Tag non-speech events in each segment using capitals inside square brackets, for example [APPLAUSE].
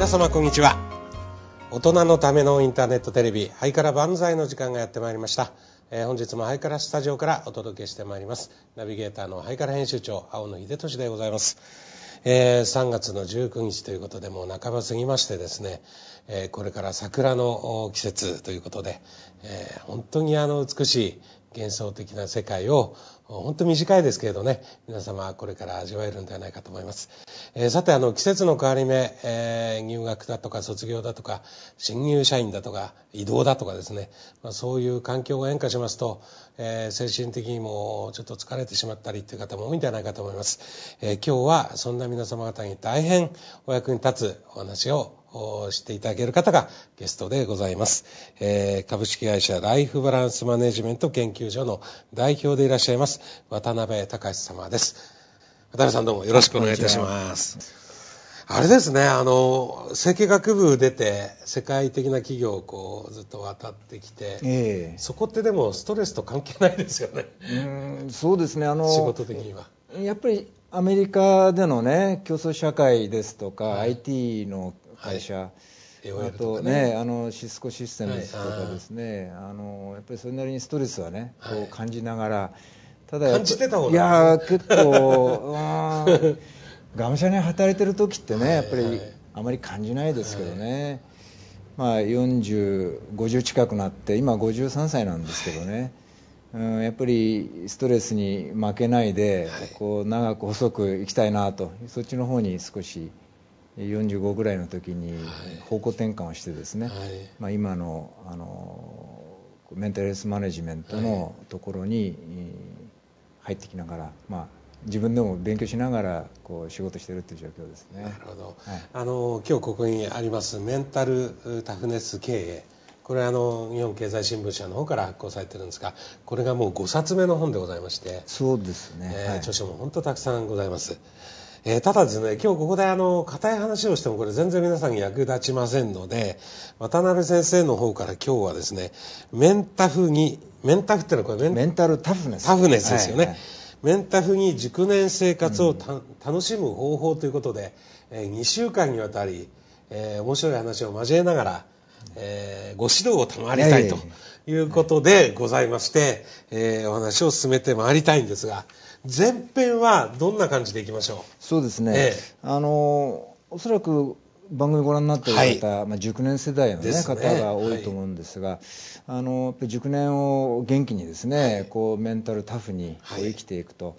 皆様こんにちは大人のためのインターネットテレビハイカラ万歳の時間がやってまいりました、えー、本日もハイカラスタジオからお届けしてまいりますナビゲーターのハイカラ編集長青野秀俊でございますえー、3月の19日ということでもう半ば過ぎましてですね、えー、これから桜の季節ということで、えー、本当にあの美しい、幻想的な世界を本当短いですけれどね皆様これから味わえるんではないかと思います、えー、さてあの季節の変わり目、えー、入学だとか卒業だとか新入社員だとか移動だとかですね、まあ、そういう環境が変化しますと、えー、精神的にもちょっと疲れてしまったりという方も多いんではないかと思います、え今日はそんな皆様方に大変お役に立つお話を知っていただける方がゲストでございます。えー、株式会社ライフバランスマネジメント研究所の代表でいらっしゃいます、渡辺隆様です。渡辺さんどうもよろしくお願いいたします。あれですね、あの、政経学部出て、世界的な企業をこう、ずっと渡ってきて、えー、そこってでもストレスと関係ないですよね。うん、そうですね、あの、仕事的には。やっぱりアメリカでのね、競争社会ですとか、はい、IT の会社、はい、あとね、あのシスコシステムとかですね、はい、あのやっぱりそれなりにストレスはね、こう感じながらただ感じてた方がいや結構 [LAUGHS] がむしゃらに働いてる時ってねやっぱりあまり感じないですけどね、まあ4050近くなって今53歳なんですけどね、うん、やっぱりストレスに負けないで、こう長く細くいきたいなとそっちの方に少し45ぐらいの時に方向転換をしてですね、はい、まあ、今のあのメンタルヘルスマネジメントのところに入ってきながら、まあ、自分でも勉強しながらこう仕事してるっていう状況ですね。なるほど、はい、あの今日ここにありますメンタルタフネス経営これあの日本経済新聞社の方から発行されてるんですがこれがもう5冊目の本でございましてそうですね、えー、著書も本当たくさんございます。えー、ただですね、今日ここであの、硬い話をしてもこれ全然皆さんに役立ちませんので、渡辺先生の方から今日はですね、メンタフに、メンタフってのはこれメンタルタフネス。タフネスですよね。はいはい、メンタフに熟年生活を、うん、楽しむ方法ということで、えー、2週間にわたり、えー、面白い話を交えながら、えー、ご指導を賜りたいということでございまして、えー、お話を進めてまいりたいんですが、前編はどんな感じでいきましょうそうですね、えー、あのおそらく番組ご覧になっている方、はい、まあ、熟年世代の、ねね、方が多いと思うんですが、はい、あの熟年を元気にですね、はい、こうメンタルタフに生きていくと、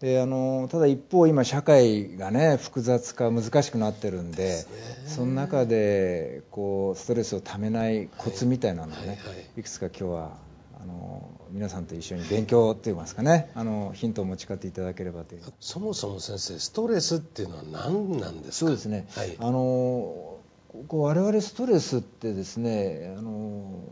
であのただ一方、今、社会が、ね、複雑化、難しくなってるんで、その中でこうストレスをためないコツみたいなのをね、いくつか今日はあの皆さんと一緒に勉強っていいますかねあのヒントを持ち帰っていただければというそもそも先生ストレスっていうのは何なんですかそうですね、はい、あのこう我々ストレスってですねあの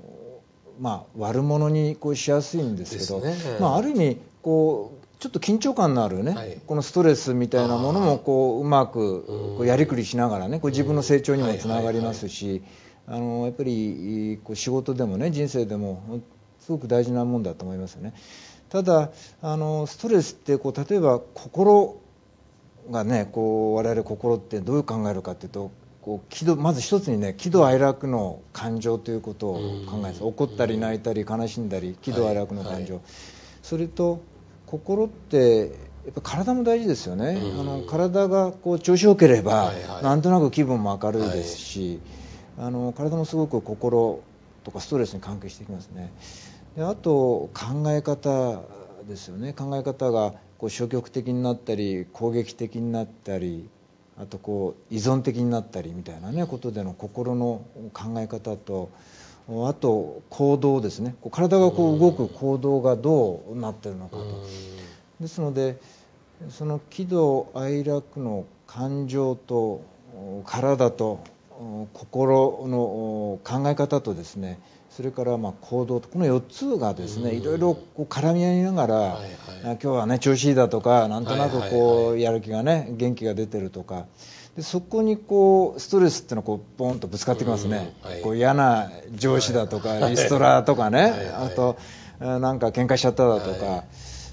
まあ、悪者にこうしやすいんですけど、ねまあ、ある意味こうちょっと緊張感のあるね、はい、このストレスみたいなものもこううまくこうやりくりしながらね、こう自分の成長にもつながりますし、あのやっぱりこう仕事でもね人生でもすごく大事なもんだと思いますよね。ただあのストレスってこう例えば心がねこう我々心ってどう考えるかというとこう喜怒まず一つにね喜怒哀楽の感情ということを考えます、怒ったり泣いたり悲しんだり喜怒哀楽の感情、はいはい、それと心ってやっぱ体も大事ですよね、あの体がこう調子よければ、はいはい、なんとなく気分も明るいですし、はい、あの体もすごく心とかストレスに関係してきますねであと考え方ですよね考え方がこう消極的になったり攻撃的になったりあとこう依存的になったりみたいなねことでの心の考え方とあと行動ですねこう体がこう動く行動がどうなってるのかとですのでその喜怒哀楽の感情と体と心の考え方とですねそれからま行動この4つがですねいろいろこう絡み合いながら、はいはい、今日はね調子いいだとかなんとなくこうやる気がね元気が出てるとかでそこにこうストレスっていうのはこうボンとぶつかってきますね、はい、こう嫌な上司だとかリストラとかねあとなんか喧嘩しちゃっただとか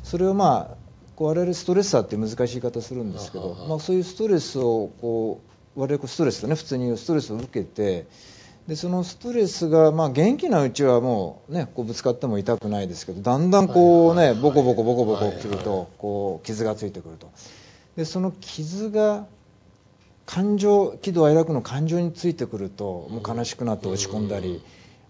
それをまあ我々ストレッサーって難しい言い方するんですけどまあそういうストレスをこう我々ストレスだね普通に言うストレスを受けてでそのストレスが、まあ、元気なうちはもう、ね、こうぶつかっても痛くないですけどだんだんこうね、はいはい、ボコボコボコボコ切ると、はいはい、こう傷がついてくるとでその傷が感情喜怒哀楽の感情についてくるともう悲しくなって落ち込んだり。うんうん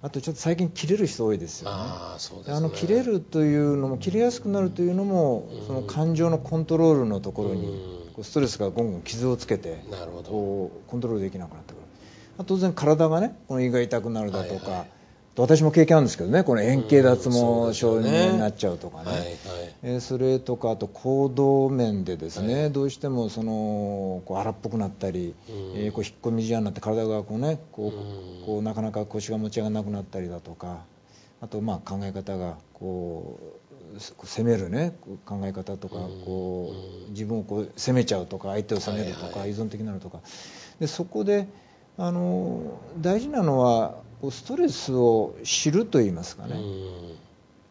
あとちょっと最近切れる人多いですよね。あ、ね、の切れるというのも切れやすくなるというのも、うん、その感情のコントロールのところにストレスがゴンゴン傷をつけてなるほどコントロールできなくなってくる当然体がねこの胃が痛くなるだとか、はいはい、私も経験あるんですけどねこの円形脱毛症になっちゃうとかねそ、ねはいはい、えそれとかあと行動面でですね、はい、どうしてもそのこう荒っぽくなったり、うん、えー、こう引っ込み思案になって体がこうねこう、うん、こうなかなか腰が持ち上がらなくなったりだとかあとまあ考え方がこう責める、ね、考え方とか、こう自分をこう責めちゃうとか相手を責めるとか、依存的なのとかでそこであの大事なのはストレスを知ると言いますかね、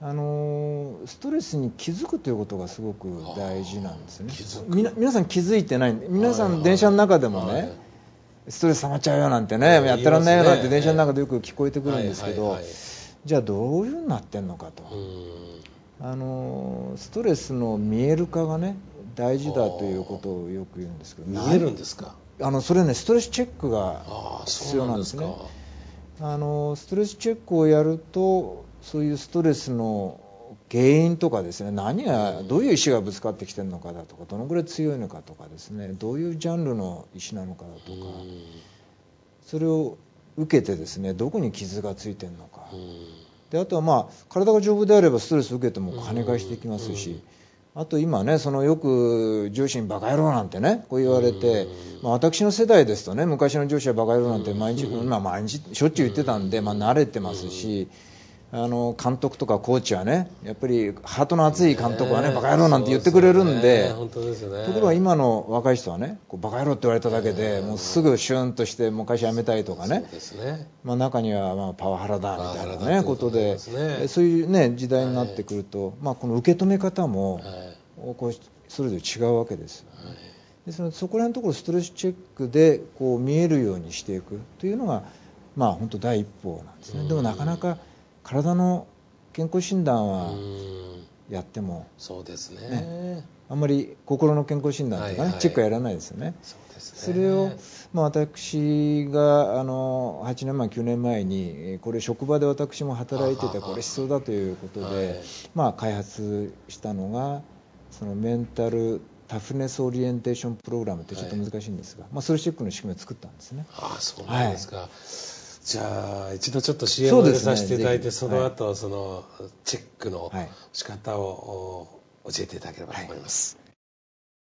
あのストレスに気づくということがすごく大事なんですね皆さん気づいてない皆さん電車の中でもね、ストレス溜まっちゃうよなんてね、やってらんないよなんて電車の中でよく聞こえてくるんですけど、じゃあどういうふうになってんのかと、あのストレスの見える化がね大事だということをよく言うんですけど見えるんですかあのそれねストレスチェックが必要なんですねあのストレスチェックをやるとそういうストレスの原因とかですね何がどういう石がぶつかってきてるのかだとかどのぐらい強いのかとかですねどういうジャンルの石なのかだとかそれを受けてですねどこに傷がついてるのか。であとはまあ体が丈夫であればストレス受けても跳ね返してきますし、あと今ね、そのよく上司にバカ野郎なんてね、こう言われて、まあ、私の世代ですとね、昔の上司はバカ野郎なんて毎日、まあ、毎日しょっちゅう言ってたんで、まあ、慣れてますし、あの監督とかコーチはねやっぱりハートの熱い監督はね、ね、バカ野郎なんて言ってくれるんで、ところが今の若い人はねこうバカ野郎って言われただけで、もうすぐシュンとしてもう会社辞めたいとかねまあ、中にはまあパワハラだみたいな、ね、ことでそういう、ね、時代になってくると、はい、まあ、この受け止め方も、こうそれぞれ違うわけです、はい、でそのそこら辺のところストレスチェックでこう見えるようにしていくというのが、まあ、本当第一歩なんですね。でもなかなか、体の健康診断はやっても、そうですね、あんまり心の健康診断とかね、はいはい、チェックはやらないですよね。そうですねそれを、まあ、私があの8年前、9年前にこれ職場で私も働いててこれしそうだということで、はい、まあ、開発したのがそのメンタルタフネスオリエンテーションプログラムってちょっと難しいんですが、はい、まあ、ソルチェックの仕組みを作ったんですね。あそうなんですか、はいじゃあ一度ちょっと CM をさせていただいてそ,、の後そのチェックの仕方を教えていただければと思います。